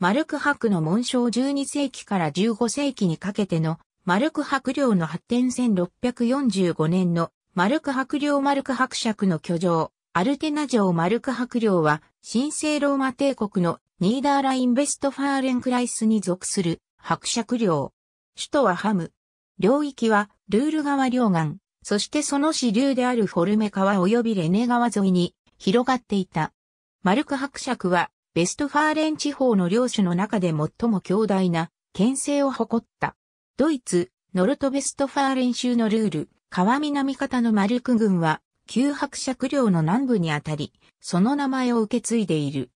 マルク博の紋章12世紀から15世紀にかけてのマルク博領の発展1645年のマルク博領マルク伯爵の居城、アルテナ城マルク博領は神聖ローマ帝国のニーダーラインベストファーレンクライスに属する伯爵領。首都はハム。領域はルール川両岸、そしてその支流であるフォルメ川及びレネ川沿いに広がっていた。マルク伯爵はベストファーレン地方の領主の中で最も強大な県制を誇った。ドイツ、ノルトベストファーレン州のルール、川南方のマルク軍は、旧白尺領の南部にあたり、その名前を受け継いでいる。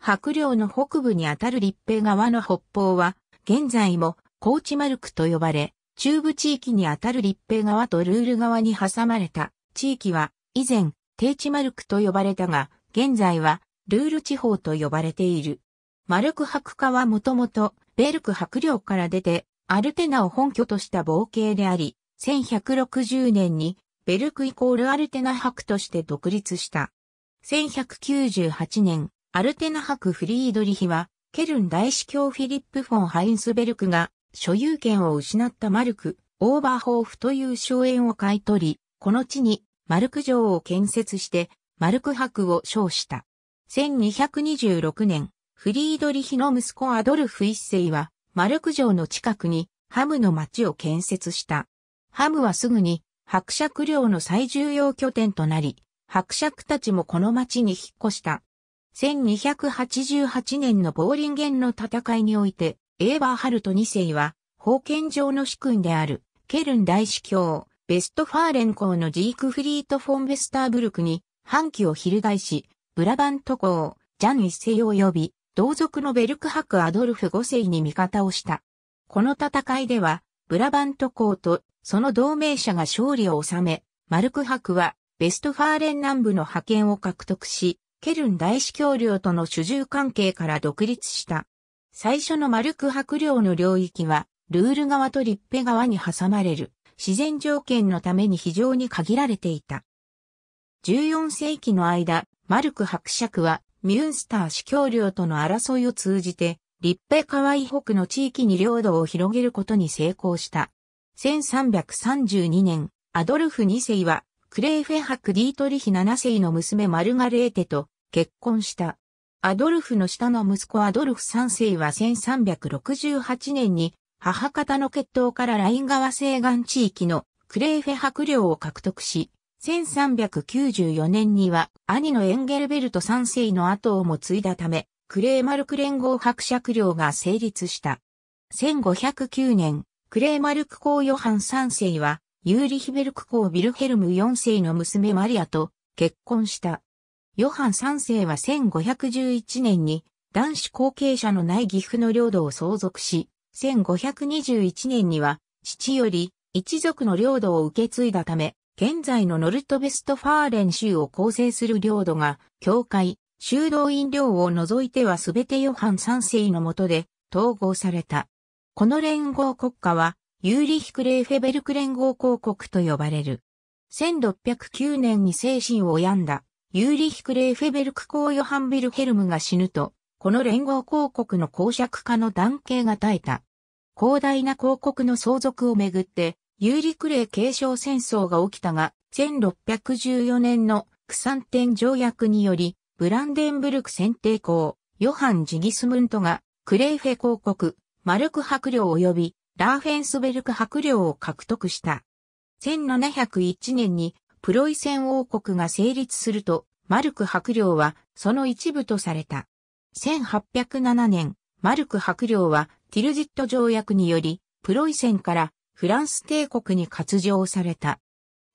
白領の北部にあたる立平川の北方は、現在も高知マルクと呼ばれ、中部地域にあたる立平川とルール川に挟まれた地域は、以前、低地マルクと呼ばれたが、現在はルール地方と呼ばれている。マルク博家はもともと、ベルク博領から出て、アルテナを本拠とした冒険であり、1160年に、ベルクイコールアルテナ博として独立した。1198年、アルテナ博フリードリヒは、ケルン大司教フィリップ・フォン・ハインスベルクが、所有権を失ったマルク、オーバーホーフという荘園を買い取り、この地にマルク城を建設して、マルク博を称した。1226年、フリードリヒの息子アドルフ一世は、マルク城の近くにハムの町を建設した。ハムはすぐに伯爵領の最重要拠点となり、伯爵たちもこの町に引っ越した。1288年のボーリンゲンの戦いにおいて、エーバーハルト二世は、封建上の主君である、ケルン大司教、ベストファーレン公のジークフリート・フォン・ベスターブルクに、反旗を翻し、ブラバント公、ジャン一世及び、同族のベルク博アドルフ五世に味方をした。この戦いでは、ブラバント公とその同盟者が勝利を収め、マルク博はベストファーレン南部の派遣を獲得し、ケルン大司教領との主従関係から独立した。最初のマルク伯領の領域は、ルール側とリッペ側に挟まれる自然条件のために非常に限られていた。14世紀の間、マルク伯爵は、ミュンスター司教領との争いを通じて、立平河合北の地域に領土を広げることに成功した。1332年、アドルフ2世は、クレーフェ伯ディートリヒ7世の娘マルガレーテと結婚した。アドルフの下の息子アドルフ3世は1368年に母方の血統からライン川西岸地域のクレーフェ伯領を獲得し、1394年には兄のエンゲルベルト3世の後をも継いだため、クレーマルク連合伯爵領が成立した。1509年、クレーマルク公ヨハン3世は、ユーリヒベルク公ビルヘルム4世の娘マリアと結婚した。ヨハン3世は1511年に男子後継者のない岐阜の領土を相続し、1521年には父より一族の領土を受け継いだため、現在のノルトベストファーレン州を構成する領土が、教会、修道院領を除いてはすべてヨハン三世の下で統合された。この連合国家は、ユーリヒク・レーフェベルク連合公国と呼ばれる。1609年に精神を病んだ、ユーリヒク・レーフェベルク公ヨハン・ビルヘルムが死ぬと、この連合公国の公爵化の断刑が絶えた。広大な公国の相続をめぐって、有レ令継承戦争が起きたが、1614年のクサンテン条約により、ブランデンブルク選定公、ヨハン・ジギスムントが、クレイフェ公国、マルクョ領及び、ラーフェンスベルクョ領を獲得した。1701年に、プロイセン王国が成立すると、マルクョ領は、その一部とされた。1807年、マルクョ領は、ティルジット条約により、プロイセンからフランス帝国に割譲された。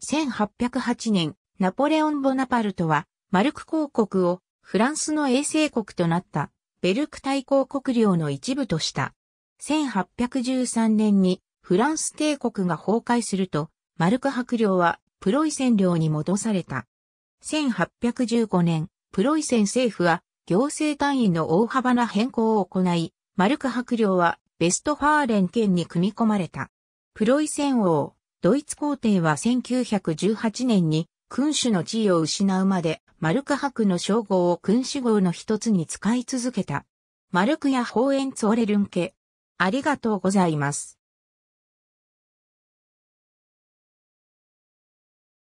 1808年、ナポレオン・ボナパルトは、マルク公国をフランスの衛星国となったベルク大公国領の一部とした。1813年にフランス帝国が崩壊すると、マルク伯領はプロイセン領に戻された。1815年、プロイセン政府は行政単位の大幅な変更を行い、マルク伯領はベストファーレン県に組み込まれた。プロイセン王、ドイツ皇帝は1918年に君主の地位を失うまで、マルク伯の称号を君主号の一つに使い続けた。マルクやホーエンツオレルン家。ありがとうございます。